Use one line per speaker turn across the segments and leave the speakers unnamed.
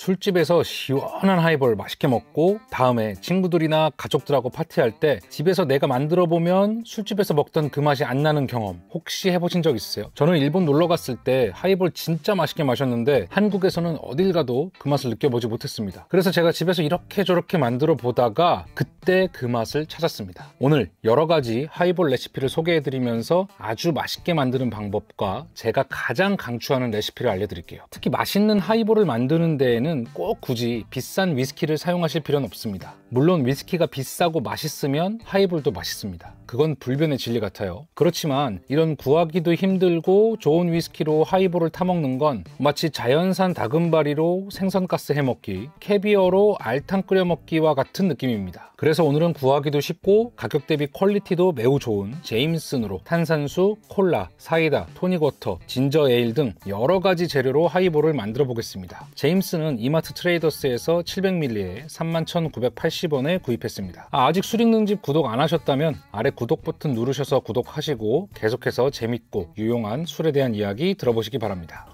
술집에서 시원한 하이볼 맛있게 먹고 다음에 친구들이나 가족들하고 파티할 때 집에서 내가 만들어 보면 술집에서 먹던 그 맛이 안 나는 경험 혹시 해보신 적 있으세요? 저는 일본 놀러 갔을 때 하이볼 진짜 맛있게 마셨는데 한국에서는 어딜 가도 그 맛을 느껴보지 못했습니다. 그래서 제가 집에서 이렇게 저렇게 만들어 보다가 그때 그 맛을 찾았습니다. 오늘 여러 가지 하이볼 레시피를 소개해드리면서 아주 맛있게 만드는 방법과 제가 가장 강추하는 레시피를 알려드릴게요. 특히 맛있는 하이볼을 만드는 데에는 때는 꼭 굳이 비싼 위스키를 사용하실 필요는 없습니다. 물론 위스키가 비싸고 맛있으면 하이볼도 맛있습니다. 그건 불변의 진리 같아요. 그렇지만 이런 구하기도 힘들고 좋은 위스키로 하이볼을 타먹는 건 마치 자연산 다금바리로 생선가스 해먹기, 캐비어로 알탕 끓여먹기와 같은 느낌입니다. 그래서 오늘은 구하기도 쉽고 가격 대비 퀄리티도 매우 좋은 제임슨으로 탄산수, 콜라, 사이다, 토닉워터, 진저에일 등 여러 가지 재료로 하이볼을 만들어 보겠습니다. 제임슨은 이마트 트레이더스에서 700ml에 31,980원에 구입했습니다. 아, 직 수익능집 구독 안 하셨다면 아래 구독 버튼 누르셔서 구독하시고 계속해서 재밌고 유용한 술에 대한 이야기 들어보시기 바랍니다.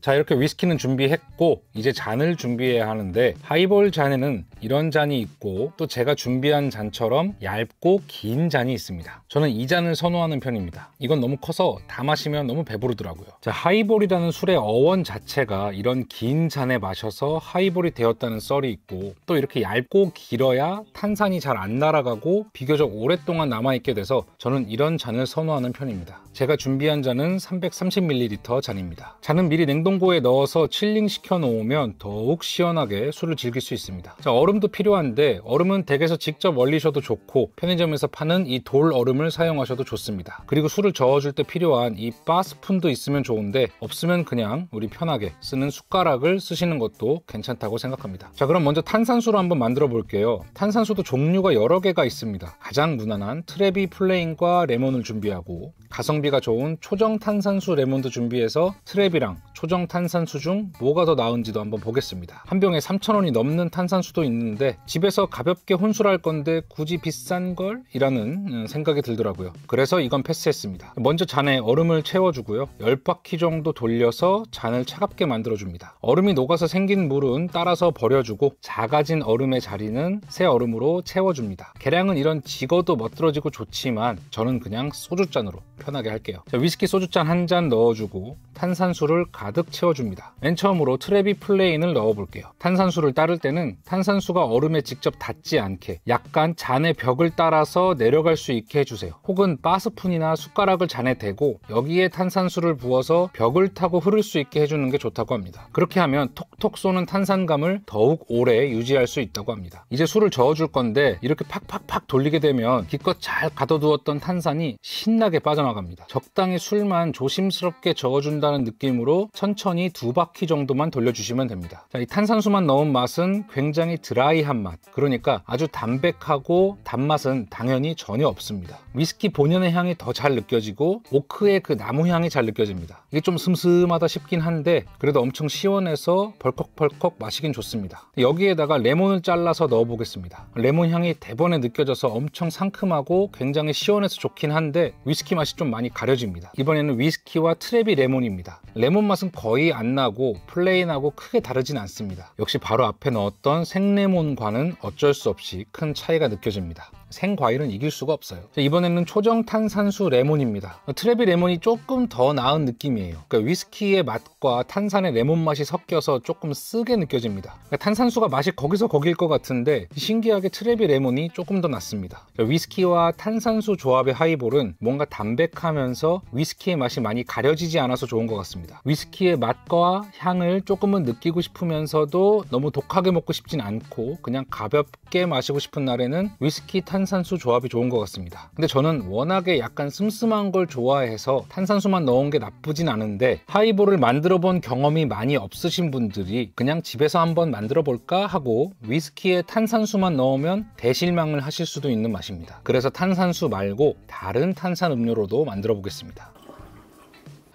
자 이렇게 위스키는 준비했고 이제 잔을 준비해야 하는데 하이볼 잔에는 이런 잔이 있고 또 제가 준비한 잔처럼 얇고 긴 잔이 있습니다 저는 이 잔을 선호하는 편입니다 이건 너무 커서 다 마시면 너무 배부르더라고요 자 하이볼이라는 술의 어원 자체가 이런 긴 잔에 마셔서 하이볼이 되었다는 썰이 있고 또 이렇게 얇고 길어야 탄산이 잘 안 날아가고 비교적 오랫동안 남아있게 돼서 저는 이런 잔을 선호하는 편입니다 제가 준비한 잔은 330ml 잔입니다 잔은 미리 냉동 냉동고에 넣어서 칠링 시켜 놓으면 더욱 시원하게 술을 즐길 수 있습니다 자 얼음도 필요한데 얼음은 댁에서 직접 얼리셔도 좋고 편의점에서 파는 이 돌 얼음을 사용하셔도 좋습니다 그리고 술을 저어줄 때 필요한 이 바스푼도 있으면 좋은데 없으면 그냥 우리 편하게 쓰는 숟가락을 쓰시는 것도 괜찮다고 생각합니다 자 그럼 먼저 탄산수로 한번 만들어 볼게요 탄산수도 종류가 여러 개가 있습니다 가장 무난한 트레비 플레인과 레몬을 준비하고 가성비가 좋은 초정 탄산수 레몬도 준비해서 트레비랑 초정 일성 탄산수 중 뭐가 더 나은지도 한번 보겠습니다. 한 병에 3,000원이 넘는 탄산수도 있는데 집에서 가볍게 혼술할 건데 굳이 비싼 걸? 이라는 어, 생각이 들더라고요. 그래서 이건 패스했습니다. 먼저 잔에 얼음을 채워주고요. 10바퀴 정도 돌려서 잔을 차갑게 만들어줍니다. 얼음이 녹아서 생긴 물은 따라서 버려주고 작아진 얼음의 자리는 새 얼음으로 채워줍니다. 계량은 이런 직어도 멋들어지고 좋지만 저는 그냥 소주잔으로 편하게 할게요. 자, 위스키 소주잔 한 잔 넣어주고 탄산수를 가득 채워줍니다. 맨 처음으로 트레비 플레인을 넣어볼게요. 탄산수를 따를 때는 탄산수가 얼음에 직접 닿지 않게 약간 잔의 벽을 따라서 내려갈 수 있게 해주세요. 혹은 바스푼이나 숟가락을 잔에 대고 여기에 탄산수를 부어서 벽을 타고 흐를 수 있게 해주는 게 좋다고 합니다. 그렇게 하면 톡톡 쏘는 탄산감을 더욱 오래 유지할 수 있다고 합니다. 이제 술을 저어줄 건데 이렇게 팍팍팍 돌리게 되면 기껏 잘 가둬두었던 탄산이 신나게 빠져나갑니다. 적당히 술만 조심스럽게 저어준다는 느낌으로 천천히 천천히 두 바퀴 정도만 돌려주시면 됩니다. 자, 이 탄산수만 넣은 맛은 굉장히 드라이한 맛. 그러니까 아주 담백하고 단맛은 당연히 전혀 없습니다. 위스키 본연의 향이 더 잘 느껴지고 오크의 그 나무 향이 잘 느껴집니다. 이게 좀 슴슴하다 싶긴 한데 그래도 엄청 시원해서 벌컥벌컥 마시긴 좋습니다. 여기에다가 레몬을 잘라서 넣어보겠습니다. 레몬 향이 대번에 느껴져서 엄청 상큼하고 굉장히 시원해서 좋긴 한데 위스키 맛이 좀 많이 가려집니다. 이번에는 위스키와 트레비 레몬입니다. 레몬 맛은 거의 거의 안 나고 플레인하고 크게 다르진 않습니다. 역시 바로 앞에 넣었던 생레몬과는 어쩔 수 없이 큰 차이가 느껴집니다. 생과일은 이길 수가 없어요 자, 이번에는 초정탄산수 레몬입니다 트레비 레몬이 조금 더 나은 느낌이에요 그러니까 위스키의 맛과 탄산의 레몬 맛이 섞여서 조금 쓰게 느껴집니다 그러니까 탄산수가 맛이 거기서 거길 것 같은데 신기하게 트레비 레몬이 조금 더 낫습니다 그러니까 위스키와 탄산수 조합의 하이볼은 뭔가 담백하면서 위스키의 맛이 많이 가려지지 않아서 좋은 것 같습니다 위스키의 맛과 향을 조금은 느끼고 싶으면서도 너무 독하게 먹고 싶진 않고 그냥 가볍게 마시고 싶은 날에는 위스키 탄산 탄산수 조합이 좋은 것 같습니다 근데 저는 워낙에 약간 슴슴한 걸 좋아해서 탄산수만 넣은 게 나쁘진 않은데 하이볼을 만들어 본 경험이 많이 없으신 분들이 그냥 집에서 한번 만들어 볼까 하고 위스키에 탄산수만 넣으면 대실망을 하실 수도 있는 맛입니다 그래서 탄산수 말고 다른 탄산 음료로도 만들어 보겠습니다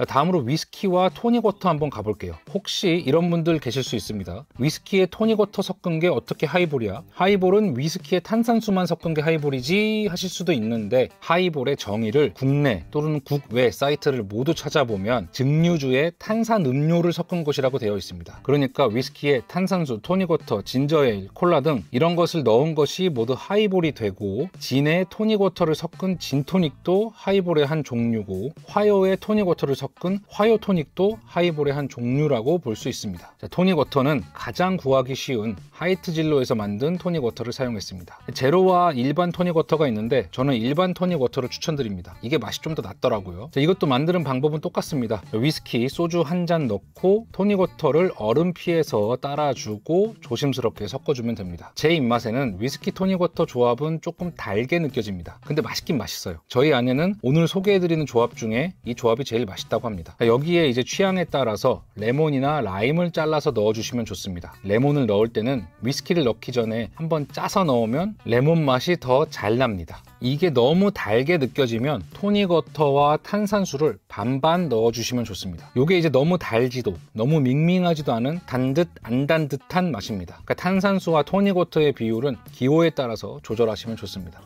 다음으로 위스키와 토닉워터 한번 가볼게요 혹시 이런 분들 계실 수 있습니다 위스키에 토닉워터 섞은 게 어떻게 하이볼이야 하이볼은 위스키에 탄산수만 섞은 게 하이볼이지 하실 수도 있는데 하이볼의 정의를 국내 또는 국외 사이트를 모두 찾아보면 증류주에 탄산 음료를 섞은 것이라고 되어 있습니다 그러니까 위스키에 탄산수, 토닉워터, 진저에일, 콜라 등 이런 것을 넣은 것이 모두 하이볼이 되고 진에 토닉워터를 섞은 진토닉도 하이볼의 한 종류고 화요에 토닉워터를 섞은 섞은 화요 토닉도 하이볼의 한 종류라고 볼 수 있습니다. 자, 토닉 워터는 가장 구하기 쉬운 하이트 진로에서 만든 토닉 워터를 사용했습니다. 제로와 일반 토닉 워터가 있는데 저는 일반 토닉 워터를 추천드립니다. 이게 맛이 좀 더 낫더라고요. 자, 이것도 만드는 방법은 똑같습니다. 위스키, 소주 한 잔 넣고 토닉 워터를 얼음 피해서 따라주고 조심스럽게 섞어주면 됩니다. 제 입맛에는 위스키 토닉 워터 조합은 조금 달게 느껴집니다. 근데 맛있긴 맛있어요. 저희 아내는 오늘 소개해드리는 조합 중에 이 조합이 제일 맛있다 있다고 합니다. 여기에 이제 취향에 따라서 레몬이나 라임을 잘라서 넣어주시면 좋습니다. 레몬을 넣을 때는 위스키를 넣기 전에 한번 짜서 넣으면 레몬 맛이 더 잘 납니다. 이게 너무 달게 느껴지면 토닉워터와 탄산수를 반반 넣어주시면 좋습니다. 이게 이제 너무 달지도 너무 밍밍하지도 않은 단듯 안 단듯한 맛입니다. 그러니까 탄산수와 토닉워터의 비율은 기호에 따라서 조절하시면 좋습니다.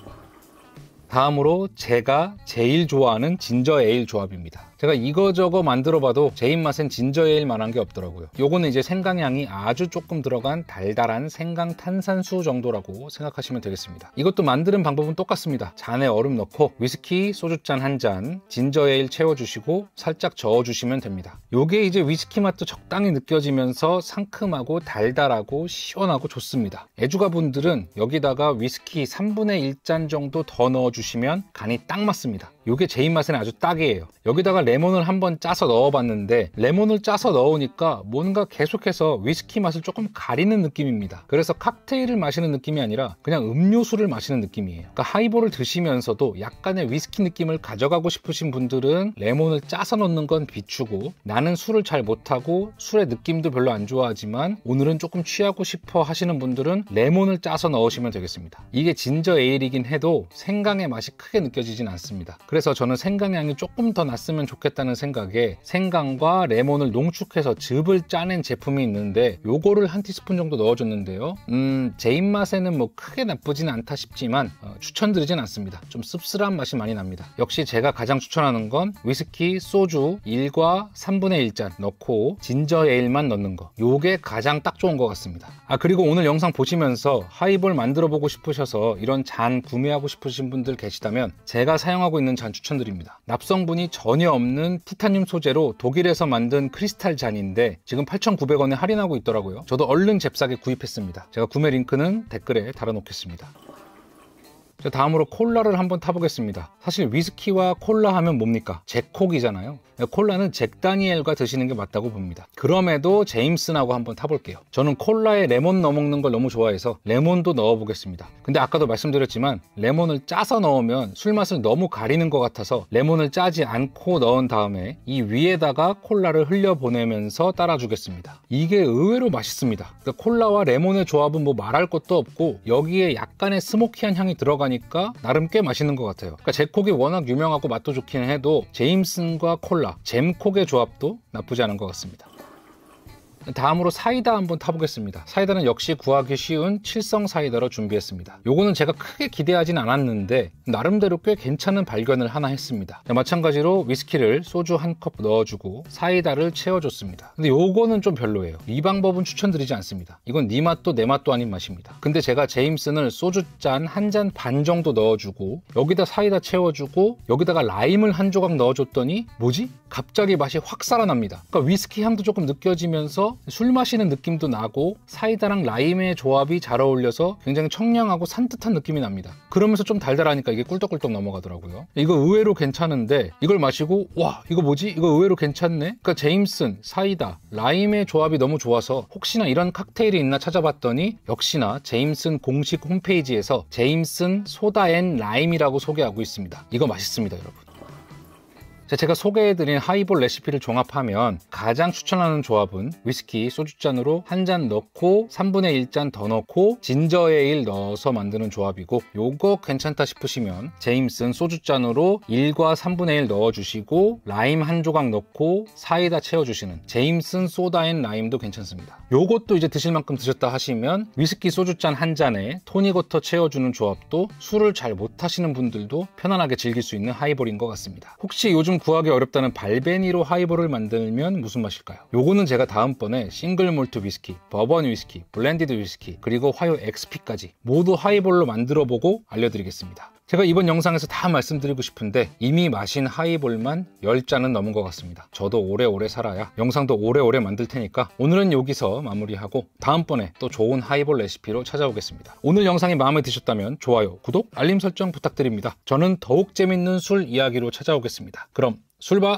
다음으로 제가 제일 좋아하는 진저 에일 조합입니다. 제가 이거저거 만들어봐도 제 입맛엔 진저에일 만한 게 없더라고요. 요거는 이제 생강향이 아주 조금 들어간 달달한 생강 탄산수 정도라고 생각하시면 되겠습니다. 이것도 만드는 방법은 똑같습니다. 잔에 얼음 넣고 위스키 소주잔 한 잔, 진저에일 채워주시고 살짝 저어주시면 됩니다. 요게 이제 위스키 맛도 적당히 느껴지면서 상큼하고 달달하고 시원하고 좋습니다. 애주가 분들은 여기다가 위스키 3분의 1잔 정도 더 넣어주시면 간이 딱 맞습니다. 이게 제 입맛에는 아주 딱이에요 여기다가 레몬을 한번 짜서 넣어봤는데 레몬을 짜서 넣으니까 뭔가 계속해서 위스키 맛을 조금 가리는 느낌입니다 그래서 칵테일을 마시는 느낌이 아니라 그냥 음료수를 마시는 느낌이에요 그러니까 하이볼을 드시면서도 약간의 위스키 느낌을 가져가고 싶으신 분들은 레몬을 짜서 넣는 건 비추고 나는 술을 잘 못하고 술의 느낌도 별로 안 좋아하지만 오늘은 조금 취하고 싶어 하시는 분들은 레몬을 짜서 넣으시면 되겠습니다 이게 진저 에일이긴 해도 생강의 맛이 크게 느껴지진 않습니다 그래서 그래서 저는 생강향이 조금 더 났으면 좋겠다는 생각에 생강과 레몬을 농축해서 즙을 짜낸 제품이 있는데 요거를 한 티스푼 정도 넣어줬는데요 음제 입맛에는 뭐 크게 나쁘진 않다 싶지만 어, 추천드리진 않습니다 좀 씁쓸한 맛이 많이 납니다 역시 제가 가장 추천하는 건 위스키, 소주 1과 3분의 1잔 넣고 진저 에일만 넣는 거 요게 가장 딱 좋은 것 같습니다 아 그리고 오늘 영상 보시면서 하이볼 만들어 보고 싶으셔서 이런 잔 구매하고 싶으신 분들 계시다면 제가 사용하고 있는 잔 추천드립니다. 납성분이 전혀 없는 티타늄 소재로 독일에서 만든 크리스탈 잔인데 지금 8,900원에 할인하고 있더라고요. 저도 얼른 잽싸게 구입했습니다. 제가 구매 링크는 댓글에 달아놓겠습니다. 자, 다음으로 콜라를 한번 타보겠습니다. 사실 위스키와 콜라 하면 뭡니까? 잭콕이잖아요. 네, 콜라는 잭다니엘과 드시는 게 맞다고 봅니다. 그럼에도 제임슨하고 한번 타볼게요. 저는 콜라에 레몬 넣어 먹는 걸 너무 좋아해서 레몬도 넣어보겠습니다. 근데 아까도 말씀드렸지만 레몬을 짜서 넣으면 술맛을 너무 가리는 것 같아서 레몬을 짜지 않고 넣은 다음에 이 위에다가 콜라를 흘려보내면서 따라주겠습니다. 이게 의외로 맛있습니다. 그러니까 콜라와 레몬의 조합은 뭐 말할 것도 없고 여기에 약간의 스모키한 향이 들어가 하니까 나름 꽤 맛있는 것 같아요. 그러니까 제콕이 워낙 유명하고 맛도 좋긴 해도 제임슨과 콜라, 잼콕의 조합도 나쁘지 않은 것 같습니다. 다음으로 사이다 한번 타보겠습니다. 사이다는 역시 구하기 쉬운 칠성 사이다로 준비했습니다. 요거는 제가 크게 기대하진 않았는데 나름대로 꽤 괜찮은 발견을 하나 했습니다. 네, 마찬가지로 위스키를 소주 한 컵 넣어주고 사이다를 채워줬습니다. 근데 요거는 좀 별로예요. 이 방법은 추천드리지 않습니다. 이건 네 맛도 내 맛도 아닌 맛입니다. 근데 제가 제임슨을 소주잔 한 잔 반 정도 넣어주고 여기다 사이다 채워주고 여기다가 라임을 한 조각 넣어줬더니 뭐지? 갑자기 맛이 확 살아납니다. 그러니까 위스키 향도 조금 느껴지면서 술 마시는 느낌도 나고 사이다랑 라임의 조합이 잘 어울려서 굉장히 청량하고 산뜻한 느낌이 납니다. 그러면서 좀 달달하니까 이게 꿀떡꿀떡 넘어가더라고요. 이거 의외로 괜찮은데 이걸 마시고 와 이거 뭐지? 이거 의외로 괜찮네? 그러니까 제임슨, 사이다, 라임의 조합이 너무 좋아서 혹시나 이런 칵테일이 있나 찾아봤더니 역시나 제임슨 공식 홈페이지에서 제임슨 소다 앤 라임이라고 소개하고 있습니다. 이거 맛있습니다 여러분. 제가 소개해드린 하이볼 레시피를 종합하면 가장 추천하는 조합은 위스키 소주잔으로 한 잔 넣고 3분의 1잔 더 넣고 진저에 일 넣어서 만드는 조합이고 요거 괜찮다 싶으시면 제임슨 소주잔으로 1과 3분의 1 넣어주시고 라임 한 조각 넣고 사이다 채워주시는 제임슨 소다앤 라임도 괜찮습니다. 요것도 이제 드실 만큼 드셨다 하시면 위스키 소주잔 한 잔에 토닉워터 채워주는 조합도 술을 잘 못하시는 분들도 편안하게 즐길 수 있는 하이볼인 것 같습니다. 혹시 요즘 구하기 어렵다는 발베니로 하이볼을 만들면 무슨 맛일까요? 요거는 제가 다음번에 싱글 몰트 위스키, 버번 위스키, 블렌디드 위스키, 그리고 화요 XP까지 모두 하이볼로 만들어보고 알려드리겠습니다. 제가 이번 영상에서 다 말씀드리고 싶은데 이미 마신 하이볼만 10잔은 넘은 것 같습니다. 저도 오래오래 살아야 영상도 오래오래 만들 테니까 오늘은 여기서 마무리하고 다음번에 또 좋은 하이볼 레시피로 찾아오겠습니다. 오늘 영상이 마음에 드셨다면 좋아요, 구독, 알림 설정 부탁드립니다. 저는 더욱 재밌는 술 이야기로 찾아오겠습니다. 그럼 술바